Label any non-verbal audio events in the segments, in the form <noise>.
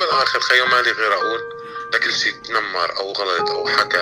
بالآخر خيو مالي غير أقول لكل شيء تنمر أو غلط أو حكى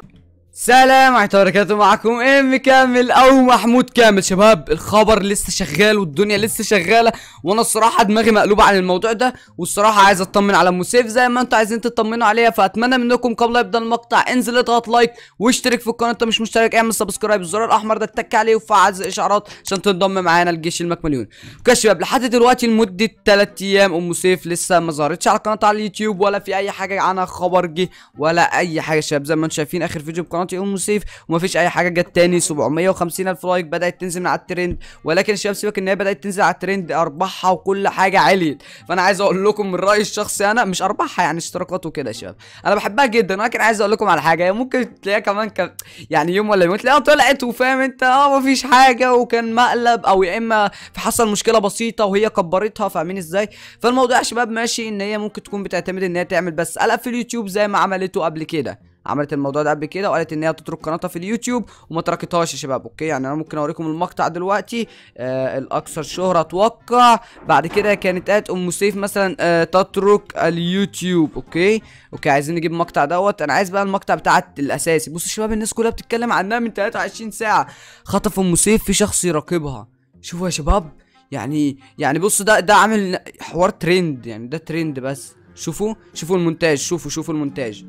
سلام عليكم وبركاته معكم ام كامل او محمود كامل شباب الخبر لسه شغال والدنيا لسه شغاله وانا الصراحه دماغي مقلوبه عن الموضوع ده والصراحه عايز اطمن على ام سيف زي ما انتوا عايزين تطمنوا عليها فاتمنى منكم قبل يبدا المقطع انزل اضغط لايك واشترك في القناه انت مش مشترك اعمل سبسكرايب الزرار الاحمر ده اتك عليه وفعل زر الاشعارات عشان تنضم معانا لجيش المكمليون اوكي شباب لحد دلوقتي لمده 3 ايام ام سيف لسه ما ظهرتش على قناتها على اليوتيوب ولا في اي حاجه عنها خبر جه ولا اي حاجه شباب زي ما انتم شايفين اخر فيديو بقناه طبعا يوم وسيف وما فيش اي حاجه جت تاني 750 الف لايك بدات تنزل من على الترند ولكن الشباب سيبك ان هي بدات تنزل على الترند ارباحها وكل حاجه عليت فانا عايز اقول لكم من رايي الشخصي انا مش ارباحها يعني اشتراكات وكده يا شباب انا بحبها جدا ولكن عايز اقول لكم على حاجه هي ممكن تلاقيها كمان ك... يعني يوم ولا يومين تلاقيها طلعت وفاهم انت اه مفيش حاجه وكان مقلب او يا اما حصل مشكله بسيطه وهي كبرتها فاهمين ازاي فالموضوع يا شباب ماشي ان هي ممكن تكون بتعتمد ان هي تعمل بس قلق في اليوتيوب زي ما عملته قبل كده عملت الموضوع ده قبل كده وقالت ان هي تترك قناتها في اليوتيوب وما تركتهاش يا شباب اوكي يعني انا ممكن اوريكم المقطع دلوقتي آه الاكثر شهره اتوقع بعد كده كانت قالت ام سيف مثلا آه تترك اليوتيوب اوكي اوكي عايزين نجيب المقطع دوت انا عايز بقى المقطع بتاعت الاساسي بصوا شباب الناس كلها بتتكلم عنها من 23 ساعه خطف ام سيف في شخص يراقبها شوفوا يا شباب يعني يعني بصوا ده ده عامل حوار ترند يعني ده ترند بس شوفوا شوفوا المونتاج شوفوا شوفوا المونتاج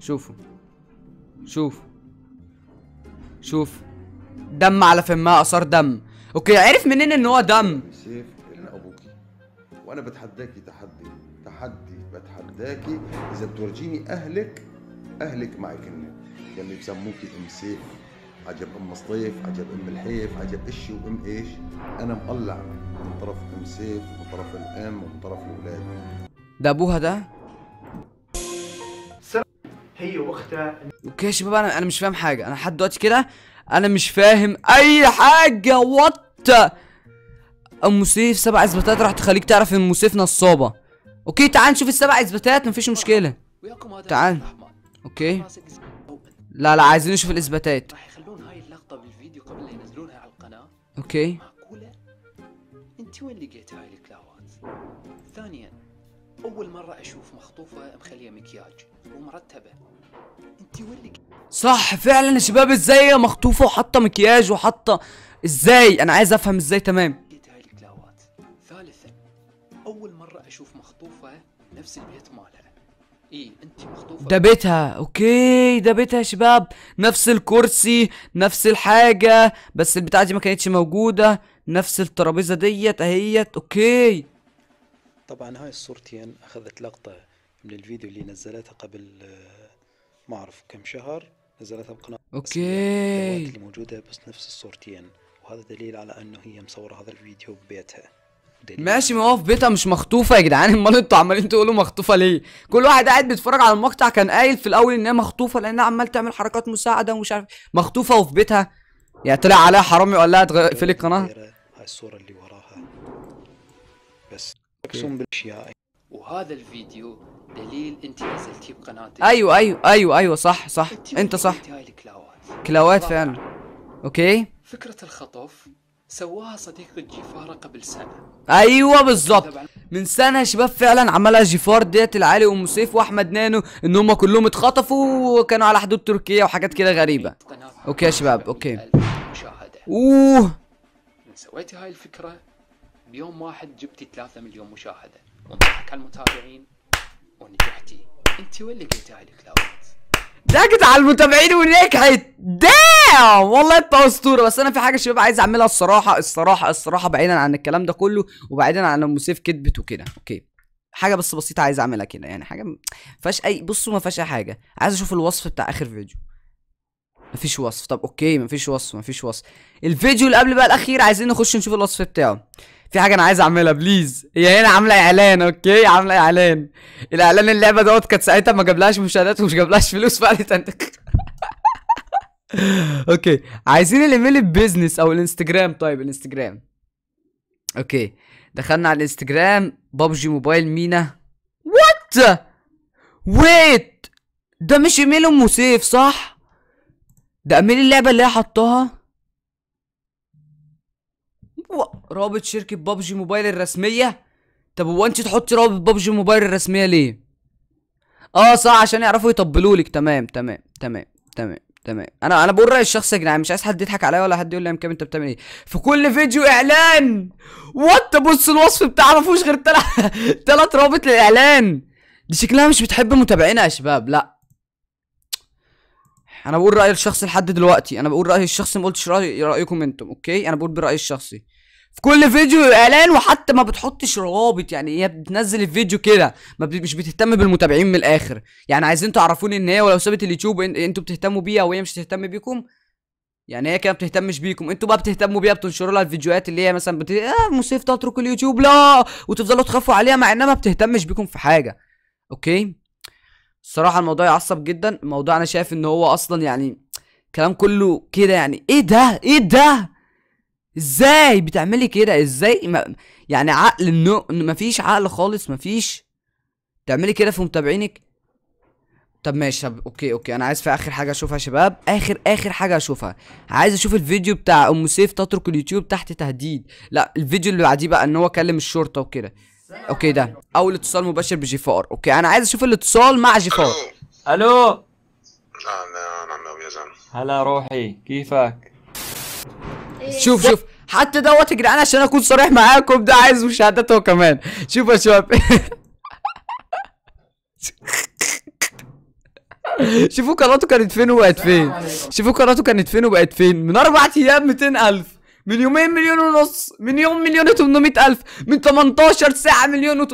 شوفوا شوف شوف دم على فمها اثار دم اوكي عرف منين ان هو دم سيف ان ابوكي وانا بتحداكي تحدي تحدي بتحداكي اذا بتورجيني اهلك اهلك معك النت يعني بسموكي ام سيف عجب ام سطيف عجب ام الحيف عجب اشي وام ايش انا مقلع من طرف ام سيف ومن طرف الام ومن طرف الاولاد ده ابوها ده هي واختها اوكي يا شباب انا انا مش فاهم حاجه انا لحد دلوقتي كده انا مش فاهم اي حاجه وات ام سيف سبع اثباتات راح تخليك تعرف ان سيف نصابه اوكي تعال نشوف السبع اثباتات مفيش مشكله تعال اوكي لا لا عايزين نشوف الاثباتات راح يخلون هاي اللقطه بالفيديو قبل لا ينزلونها على القناه اوكي معقوله انت وين لقيت هاي الكلاوات ثانيا اول مره اشوف مخطوفه مخليه مكياج ومرتبه انت واللي صح فعلا يا شباب ازاي مخطوفه وحاطه مكياج وحاطه ازاي انا عايز افهم ازاي تمام ثالثا اول مره اشوف مخطوفه نفس البيت مالها ايه انت مخطوفه ده بيتها اوكي ده بيتها يا شباب نفس الكرسي نفس الحاجه بس البتاعه دي ما كانتش موجوده نفس الترابيزه ديت اهيت اوكي طبعا هاي الصورتين اخذت لقطه من الفيديو اللي نزلتها قبل آه، ما اعرف كم شهر نزلتها بقناه اوكي اللي موجوده بس نفس الصورتين وهذا دليل على انه هي مصوره هذا الفيديو ببيتها دليل. ماشي ما هو في بيتها مش مخطوفه يا جدعان <laughs> امال انتوا عمالين تقولوا مخطوفه ليه كل واحد قاعد بيتفرج على المقطع كان قايل في الاول ان هي مخطوفه لانها عمال تعمل حركات مساعده ومش عارف مخطوفه وفي بيتها يعني طلع عليها حرامي وقال لها تقفلي القناه هاي الصوره اللي وراها بس مقسوم بالاشياء وهذا الفيديو دليل انت نزلتيه بقناتك ايوه ايوه ايوه ايوه صح صح انت صح كلاوات فعلا اوكي فكرة الخطف سواها صديق الجيفارة قبل سنة ايوه بالظبط من سنة شباب فعلا عملها جيفار ديت العالي وام سيف واحمد نانو ان هم كلهم اتخطفوا وكانوا على حدود تركيا وحاجات كده غريبة اوكي يا شباب اوكي اوه سويتي هاي الفكرة بيوم واحد جبتي 3 مليون مشاهدة وانضحك على المتابعين ونجحتي انت واللي قلتي على الكلاود ضحكت على المتابعين ونجحت دام والله انت اسطوره بس انا في حاجه شباب عايز اعملها الصراحه الصراحه الصراحه بعيدا عن الكلام ده كله وبعيدا عن ام سيف كدبت وكده اوكي حاجه بس بسيطه عايز اعملها كده يعني حاجه ما فيهاش اي بصوا ما فيهاش اي حاجه عايز اشوف الوصف بتاع اخر فيديو مفيش وصف طب اوكي مفيش وصف مفيش وصف الفيديو اللي قبل بقى الاخير عايزين نخش نشوف الوصف بتاعه في حاجه انا عايز اعملها بليز هي هنا عامله اعلان اوكي عامله اعلان الاعلان اللعبه دوت كانت ساعتها ما جابلهاش مشاهدات ومش جابلهاش فلوس فقالت <laughs> انت <laughs> اوكي عايزين الايميل البيزنس او الانستجرام طيب الانستجرام اوكي دخلنا على الانستجرام بابجي موبايل مينا وات ويت ده مش ايميل ام سيف صح ده ايميل اللعبه اللي هي حطاها رابط شركة بابجي موبايل الرسمية طب هو انت تحطي رابط بابجي موبايل الرسمية ليه؟ اه صح عشان يعرفوا يطبلوا لك تمام تمام تمام تمام تمام انا انا بقول راي الشخص يا جدعان مش عايز حد يضحك عليا ولا حد يقول لي يا انت بتعمل ايه في كل فيديو اعلان وات بص الوصف بتاعها ما فيهوش غير تلات تلات رابط للاعلان دي شكلها مش بتحب متابعينا يا شباب لا انا بقول راي الشخصي لحد دلوقتي انا بقول راي الشخصي ما قلتش راي رايكم انتم اوكي انا بقول برايي الشخصي في كل فيديو اعلان وحتى ما بتحطش روابط يعني هي بتنزل الفيديو كده ما بت... مش بتهتم بالمتابعين من الاخر يعني عايزين تعرفوني ان هي ولو سابت اليوتيوب إن... انتوا بتهتموا بيها وهي مش تهتم بيكم يعني هي كده ما بتهتمش بيكم انتوا بقى بتهتموا بيها بتنشروا لها الفيديوهات اللي هي مثلا بت آه مصيف تترك اليوتيوب لا وتفضلوا تخافوا عليها مع انها ما بتهتمش بيكم في حاجه اوكي الصراحه الموضوع يعصب جدا الموضوع انا شايف ان هو اصلا يعني كلام كله كده يعني ايه ده ايه ده ازاي بتعملي كده ازاي ما يعني عقل النو فيش عقل خالص ما فيش تعملي كده في متابعينك طب ماشي طب اوكي اوكي انا عايز في اخر حاجه اشوفها يا شباب اخر اخر حاجه اشوفها عايز اشوف الفيديو بتاع ام سيف تترك اليوتيوب تحت تهديد لا الفيديو اللي بعديه بقى ان هو كلم الشرطه وكده اوكي ده اول اتصال مباشر بجيفار اوكي انا عايز اشوف الاتصال مع جيفار الو نعم نعم يا زلمه هلا روحي كيفك شوف شوف حتى دوت يا جدعان عشان اكون صريح معاكم ده عايز مشاهدات هو كمان شوف يا شباب <laughs> شوفوا قناته كانت فين وبقت فين شوفوا قناته كانت فين وبقت فين من اربع ايام 200000 من يومين مليون ونص من يوم مليون و800 الف من 18 ساعه مليون و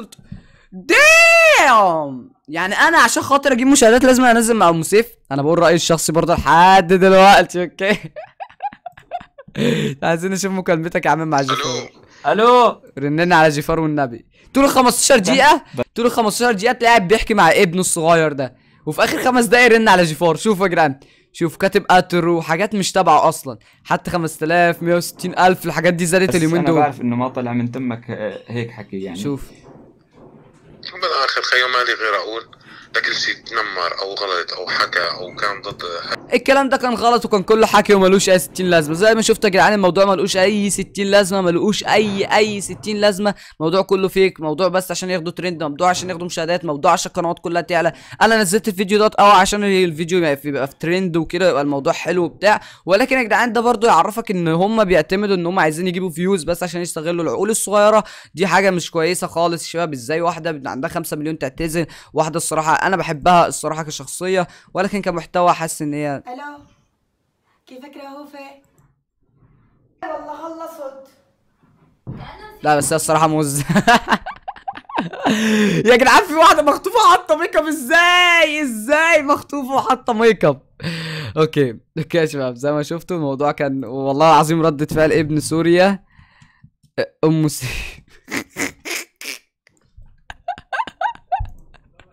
دام يعني انا عشان خاطر اجيب مشاهدات لازم انزل مع ام سيف انا بقول رايي الشخصي برضه لحد دلوقتي اوكي <laughs> عايزين نشوف مكالمتك يا عم مع جيفار الو رننا على جيفار والنبي طول 15 دقيقه طول 15 دقيقه تلاقي قاعد بيحكي مع ابنه الصغير ده وفي اخر خمس دقايق رن على جيفار شوف يا جدعان شوف كاتب قتر وحاجات مش تبعه اصلا حتى 5000 160000 الحاجات دي زادت اليومين دول انا بعرف انه ما طلع من تمك آه، هيك حكي يعني شوف من الاخر خيو مالي غير اقول لكن شيء تنمر او غلط او حكى او كان ضد حكى. الكلام ده كان غلط وكان كله حكي وملوش اي 60 لازمه زي ما شفت يا جدعان الموضوع ملوش اي 60 لازمه ملوش اي اي 60 لازمه موضوع كله فيك موضوع بس عشان ياخدوا ترند موضوع عشان ياخدوا مشاهدات موضوع عشان القنوات كلها تعلى انا نزلت الفيديو دوت اه عشان الفيديو يبقى في ترند وكده يبقى الموضوع حلو وبتاع ولكن يا جدعان ده برضو يعرفك ان هم بيعتمدوا ان هم عايزين يجيبوا فيوز بس عشان يستغلوا العقول الصغيره دي حاجه مش كويسه خالص يا شباب ازاي واحده عندها 5 مليون تعتزل واحده الصراحه الصراحه انا بحبها الصراحه كشخصيه ولكن كمحتوى حاسس ان هي الو كيفك رهوفه والله خلصت لا بس هي الصراحه موز <laughs> يا جدعان في واحده مخطوفه وحاطه ميك اب ازاي ازاي مخطوفه وحاطه ميك اب اوكي اوكي يا شباب زي ما شفتوا الموضوع كان والله العظيم ردة فعل ابن سوريا ام سوريا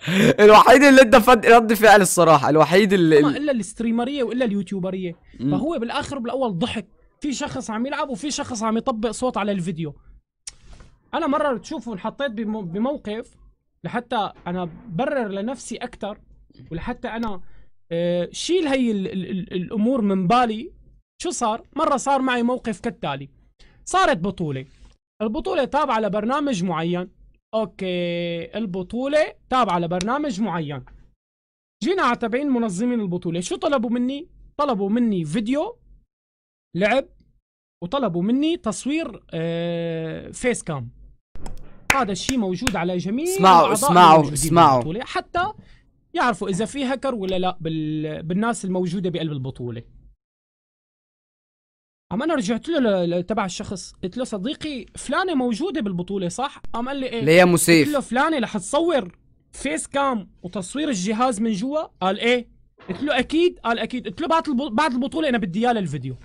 <laughs> الوحيد اللي ادى رد فعل الصراحه الوحيد اللي الا الستريمريه والا اليوتيوبريه فهو بالاخر بالاول ضحك في شخص عم يلعب وفي شخص عم يطبق صوت على الفيديو انا مره بتشوفوا انحطيت بموقف لحتى انا برر لنفسي اكثر ولحتى انا آه، شيل هي ال ال الامور من بالي شو صار مره صار معي موقف كالتالي صارت بطوله البطوله تابعه لبرنامج معين اوكي البطولة تابعة لبرنامج معين جينا على تبعين منظمين البطولة شو طلبوا مني؟ طلبوا مني فيديو لعب وطلبوا مني تصوير آه فيس كام هذا الشيء موجود على جميع اسمعوا اسمعوا اسمعوا حتى يعرفوا اذا في هكر ولا لا بال... بالناس الموجوده بقلب البطوله عم أنا رجعت له تبع الشخص قلت له صديقي فلانة موجودة بالبطولة صح؟ قام قال لي إيه ليه مسيف قلت له فلانة رح تصور فيس كام وتصوير الجهاز من جوا؟ قال إيه قلت له أكيد قال أكيد قلت له بعد بعد البطولة أنا بدي إياه للفيديو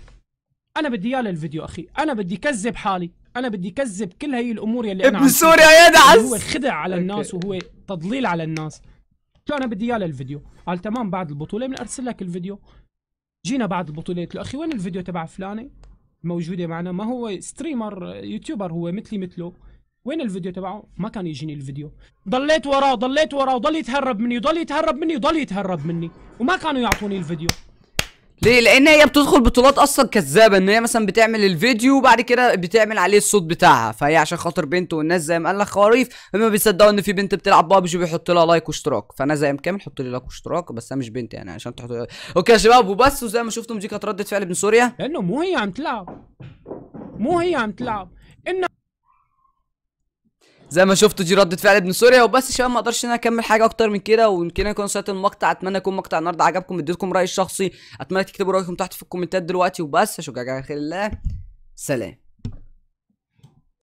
أنا بدي إياه للفيديو أخي أنا بدي كذب حالي أنا بدي كذب كل هي الأمور يلي أنا ابن سوريا دعس هو خدع على الناس وهو تضليل على الناس قلت له أنا بدي إياه للفيديو قال تمام بعد البطولة بنرسل لك الفيديو جينا بعد البطوله قلت له اخي وين الفيديو تبع فلانه موجوده معنا ما هو ستريمر يوتيوبر هو مثلي مثله وين الفيديو تبعه ما كان يجيني الفيديو ضليت وراه ضليت وراه وضل يتهرب مني وضل يتهرب مني وضل يتهرب مني وما كانوا يعطوني الفيديو ليه لان هي بتدخل بطولات اصلا كذابه ان هي مثلا بتعمل الفيديو وبعد كده بتعمل عليه الصوت بتاعها فهي عشان خاطر بنت والناس زي ما قال لك خواريف اما بيصدقوا ان في بنت بتلعب بابجي بيحط لها لايك واشتراك فانا زي كامل حط لي لايك واشتراك بس انا مش بنت يعني عشان تحط اوكي يا شباب وبس وزي ما شفتم دي كانت رده فعل ابن سوريا لانه مو هي عم تلعب مو هي عم تلعب انه زي ما شفتوا دي ردة فعل ابن سوريا وبس يا شباب ما اقدرش ان انا اكمل حاجه اكتر من كده ويمكن اكون سويت المقطع اتمنى يكون مقطع النهارده عجبكم اديتكم رايي الشخصي اتمنى تكتبوا رايكم تحت في الكومنتات دلوقتي وبس اشوفكم على خير الله سلام